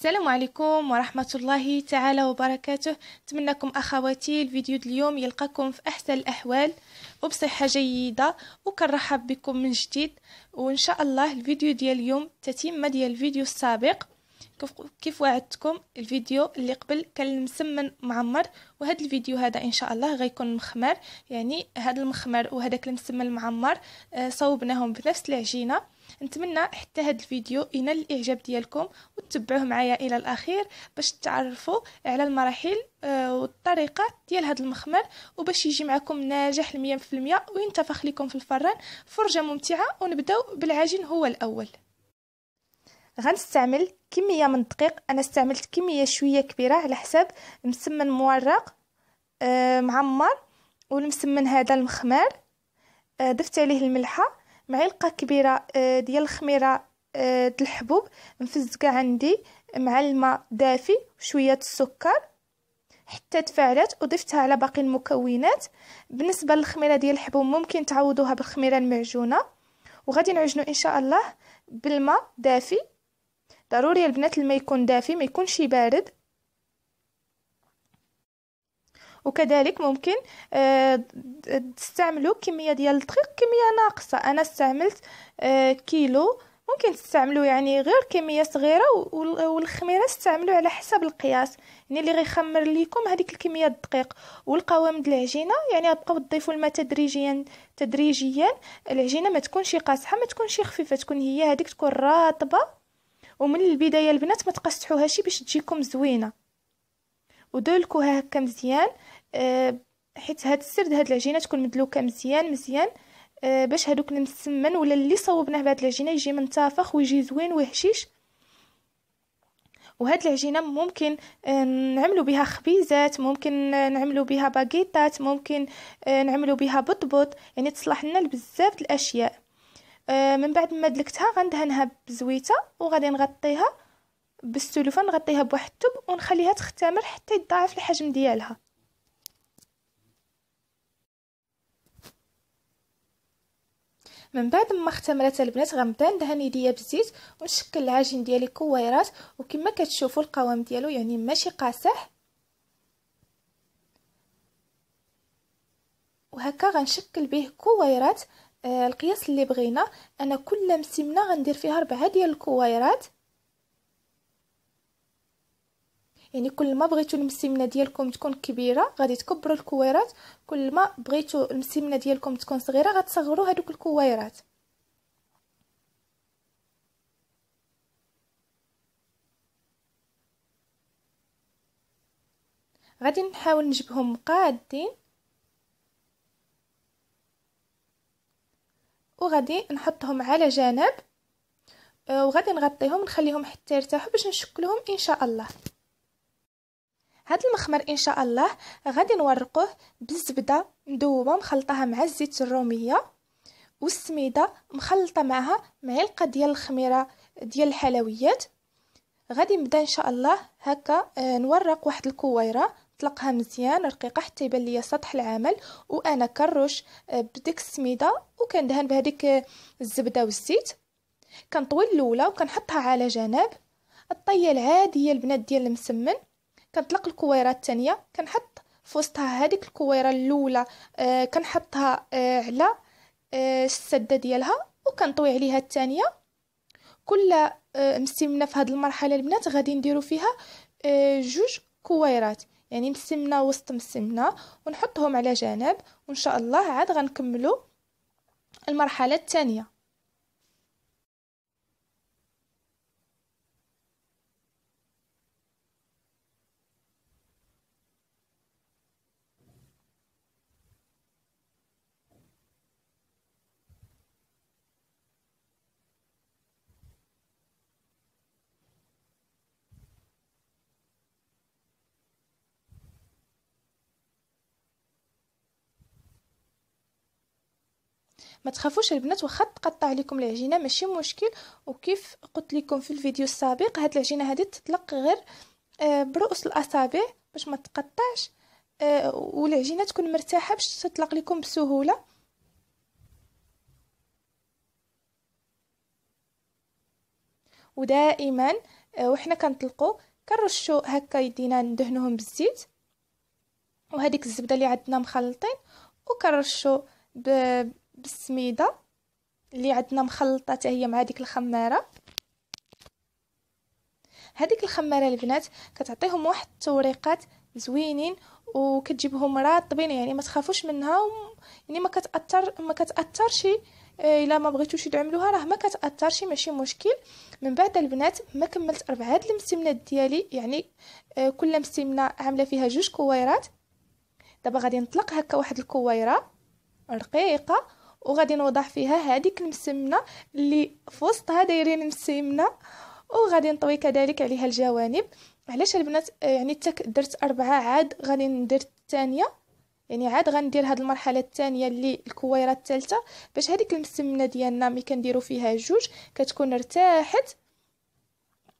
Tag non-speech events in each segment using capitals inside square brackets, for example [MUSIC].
السلام عليكم ورحمة الله تعالى وبركاته أتمنىكم أخواتي الفيديو اليوم يلقاكم في أحسن الأحوال وبصحة جيدة وكنرحب بكم من جديد وإن شاء الله الفيديو ديال اليوم تتمة ديال الفيديو السابق كيف وعدتكم الفيديو اللي قبل كان مسمن معمر وهذا الفيديو هذا ان شاء الله غيكون مخمر يعني هذا المخمر وهذاك المسمن المعمر آه، صوبناهم بنفس العجينه نتمنى حتى هذا الفيديو ينال الاعجاب ديالكم وتتبعوه معايا الى الاخير باش تعرفوا على المراحل آه، والطريقه ديال هذا المخمر وباش يجي معكم ناجح 100% وينتفخ لكم في الفران فرجه ممتعه ونبداو بالعجين هو الاول غنستعمل كميه من الدقيق انا استعملت كميه شويه كبيره على حساب مسمن مورق آه، معمر والمسمن هذا المخمار آه، ضفت عليه الملحه معلقه كبيره آه، ديال الخميره آه، د الحبوب مفزقه عندي مع الماء دافي وشويه السكر حتى تفاعلت وضفتها على باقي المكونات بالنسبه للخميره ديال الحبوب ممكن تعوضوها بالخميره المعجونه وغادي نعجنو ان شاء الله بالماء دافي ضروري البنات الماء يكون دافي ما يكونش بارد وكذلك ممكن آه، تستعملوا كميه ديال الدقيق كميه ناقصه انا استعملت آه، كيلو ممكن تستعملوا يعني غير كميه صغيره والخميره استعملوا على حسب القياس يعني اللي غيخمر لكم هذيك الكميه الدقيق والقوام د العجينه يعني بقاو تضيفوا الماء تدريجيا تدريجيا العجينه ما تكونش قاصحه ما تكونش خفيفه تكون هي هذيك تكون راطبة ومن البدايه البنات ما تقصحوهاش باش تجيكم زوينه ودلكوها هكا مزيان آه، حيت هاد السرد هاد العجينه تكون مدلوكه مزيان مزيان آه، باش هادوك المسمن ولا اللي صوبناه بهاد العجينه يجي منتفخ ويجي زوين وهشيش وهاد العجينه ممكن آه، نعملو بها خبيزات ممكن نعملو بها باغيطات ممكن نعملو بها بطبط يعني تصلح لنا لبزاف الاشياء من بعد ما دلكتها غندهنها بزويته وغادي نغطيها بالسلوفان نغطيها بواحد الثوب ونخليها تختمر حتى يتضاعف الحجم ديالها من بعد ما اختمرت البنات غنبدا ندهن يديا بالزيت ونشكل العجين ديالي كويرات وكما كتشوفوا القوام ديالو يعني ماشي قاصح وهكا غنشكل به كويرات آه القياس اللي بغينا انا كل مسمنه غندير فيها ربعه ديال الكويرات يعني كل ما بغيتو المسمنه ديالكم تكون كبيره غادي تكبروا الكويرات كل ما بغيتو المسمنه ديالكم تكون صغيره غتصغروا هذوك الكويرات غادي نحاول نجيبهم قادين وغادي نحطهم على جنب آه، وغادي نغطيهم نخليهم حتى يرتاحوا باش نشكلهم ان شاء الله هاد المخمر ان شاء الله غادي نورقوه بالزبده مذوبه مخلطاها مع الزيت الروميه والسميده مخلطه معها معلقه ديال الخميره ديال الحلويات غادي نبدا ان شاء الله هكا آه، نورق واحد الكويره نطلقها مزيان رقيقه حتى يبان ليا سطح العمل وانا كنرش آه، بديك السميده وكندهن بهذيك آه، الزبده والزيت كنطوي الاولى وكنحطها على جنب الطيه العاديه البنات ديال المسمن كنطلق الكويره الثانيه كنحط في وسطها هذيك الكويره الاولى آه كنحطها آه على آه السده ديالها وكنطوي عليها الثانيه كل آه مسمنه في هذه المرحله البنات غادي نديرو فيها آه جوج كويرات يعني مسمنه وسط مسمنه ونحطهم على جنب وان شاء الله عاد غنكملو المرحله الثانيه ما تخافوش البنات واخا تقطع لكم العجينه ماشي مشكل وكيف قلت لكم في الفيديو السابق هاد العجينه هادي تطلق غير آه، برؤوس الاصابع باش ما تقطعش آه، والعجينه تكون مرتاحه باش تطلق لكم بسهوله ودائما آه، وحنا كنطلقوا كنرشوا هكا يدينا ندهنوهم بالزيت وهذيك الزبده اللي عندنا مخلطين وكنرشوا بالسميده اللي عندنا مخلطه حتى هي مع ديك الخماره هذيك الخماره البنات كتعطيهم واحد التوريقات زوينين وكتجيبهم راطبين يعني ما تخافوش منها و... يعني ما كتاثر ما كتاثرش آه، الا ما بغيتوش تعملوها راه ما كتاثرش ماشي مشكل من بعد البنات ما كملت اربع هاد المستمنات ديالي يعني آه، كل مسمنه عامله فيها جوج كويرات دابا غادي نطلق هكا واحد الكويره رقيقه وغادي نوضح فيها هذيك المسمنه اللي في وسطها دايرين مسمنه وغادي نطوي كذلك عليها الجوانب علاش البنات آه، يعني تك درت أربعة عاد غادي ندير الثانيه يعني عاد غندير هاد المرحله الثانيه اللي الكويره الثالثه باش هذيك المسمنه ديالنا ملي كنديرو فيها جوج كتكون ارتاحت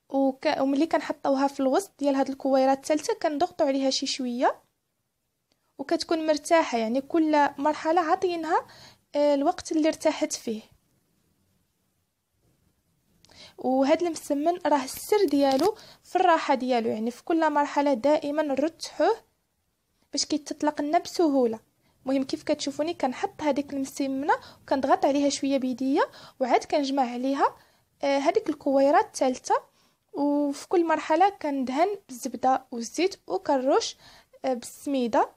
وك... وملي كنحطوها في الوسط ديال هاد الكويره الثالثه كنضغطو عليها شي شويه وكتكون مرتاحه يعني كل مرحله عاطينها آه، الوقت اللي ارتاحت فيه وهذا المسمن راه السر ديالو في الراحه ديالو يعني في كل مرحله دائما نرتحوه باش كيتطلق لنا بسهوله مهم كيف كتشوفوني كنحط هذيك المسمنه وكنضغط عليها شويه بيديا وعاد كنجمع عليها هذيك آه، الكويره الثالثه وفي كل مرحله كندهن بالزبده والزيت وكنرش آه، بالسميده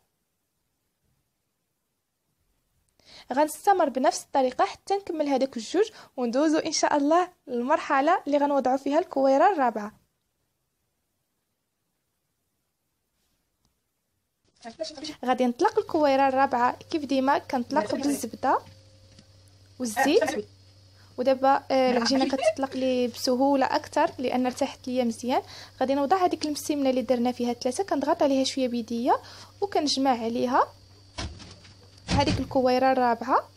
غنستمر بنفس الطريقه حتى نكمل هذوك الجوج وندوزو ان شاء الله للمرحله اللي غنوضعو فيها الكويره الرابعه غادي نطلق الكويره الرابعه كيف ديما كنطلق بالزبده والزيت أه، أه، أه. ودابا العجينه كتطلق لي بسهوله اكثر لان ارتاحت ليا مزيان غادي نوضع هذيك المسيمنه اللي درنا فيها ثلاثه كنضغط عليها شويه بيديه وكنجمع عليها هذيك الكويره الرابعه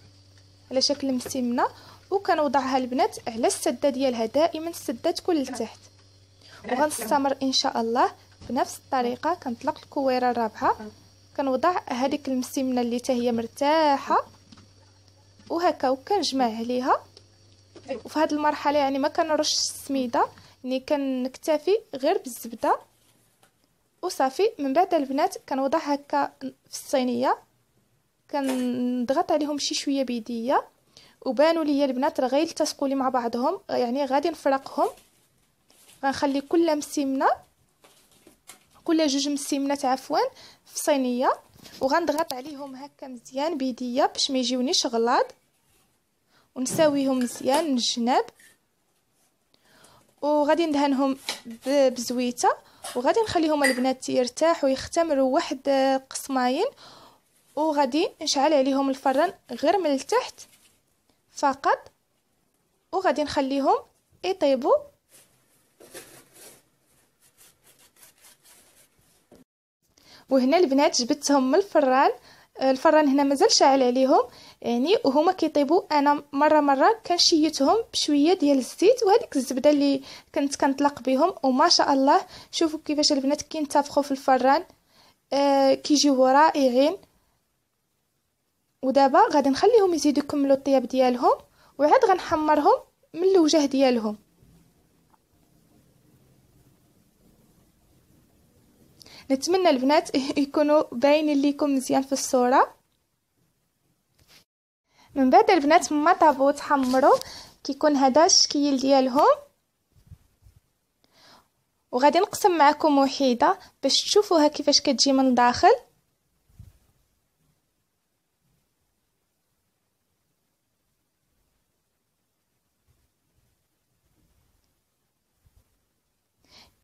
على شكل مسمنه وكنوضعها البنات على السده ديالها دائما السده تكون لتحت وغنستمر ان شاء الله بنفس الطريقه كنطلق الكويره الرابعه كنوضع هذيك المسمنه اللي حتى هي مرتاحه وهكا وكنجمع عليها وفي هذه المرحله يعني ما كنرش السميده يعني كنكتفي غير بالزبده وصافي من بعد البنات كنوضع هكا في الصينيه كنضغط عليهم شي شويه بيديا وبانوا ليا البنات راه غيلتصقوا لي مع بعضهم يعني غادي نفرقهم غنخلي كل مسمنه كل جوج مسيمنات عفوا في صينيه وغنضغط عليهم هكا مزيان بيديا باش ما يجيونيش غلاض ونساويهم مزيان من الجناب وغادي ندهنهم بزويته وغادي نخليهم البنات يرتاحوا يختمروا واحد قسماين وغادي نشعل عليهم الفرن غير من التحت فقط وغادي نخليهم يطيبوا وهنا البنات جبتهم من الفران الفران هنا مازال شاعل عليهم يعني وهما كيطيبوا انا مره مره كنشيتهم بشويه ديال الزيت وهذيك الزبده اللي كنت كنطلق بهم وما شاء الله شوفوا كيفاش البنات كينتفخوا في الفران آه كيجيو رائعين ودابا غادي نخليهم يزيدو يكملوا الطياب ديالهم وعاد غنحمرهم من الوجه ديالهم نتمنى البنات [LAUGHS] يكونوا باينين ليكم مزيان في الصوره من بعد البنات ما طابو تحمروا كيكون هذا الشكل ديالهم وغادي نقسم معكم وحيده باش تشوفوها كيفاش كتجي من الداخل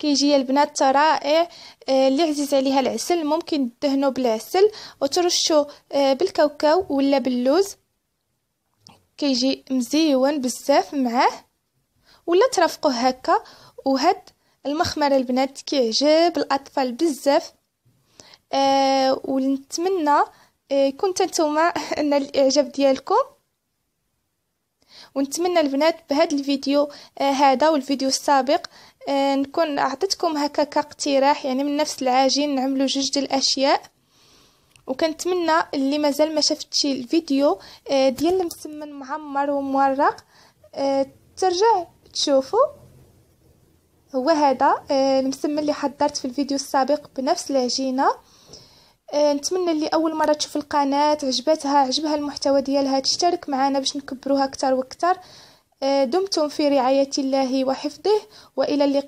كيجي البنات رائع إيه، آه، اللي عزيز عليها العسل ممكن تدهنوا بالعسل وترشوا آه، بالكاوكاو ولا باللوز كيجي مزيون بزاف معاه ولا ترافقوه هكا وهاد المخمر البنات كيعجب الاطفال بزاف آه ونتمنى آه كنت نتوما [LAUGHS] ان الاعجاب ديالكم ونتمنى البنات بهذا الفيديو آه هذا والفيديو السابق آه، نكون عطيتكم هكا كاقتراح يعني من نفس العجين نعملو جوج ديال الاشياء وكنتمنى اللي مازال ما شفتش الفيديو آه، ديال المسمن معمر ومورق آه، ترجع تشوفو هو هذا المسمن اللي حضرت في الفيديو السابق بنفس العجينه نتمنى اللي اول مره تشوف القناه عجبتها عجبها المحتوى ديالها تشترك معنا باش نكبروها اكثر واكثر آه، دمتم في رعاية الله وحفظه وإلى اللقاء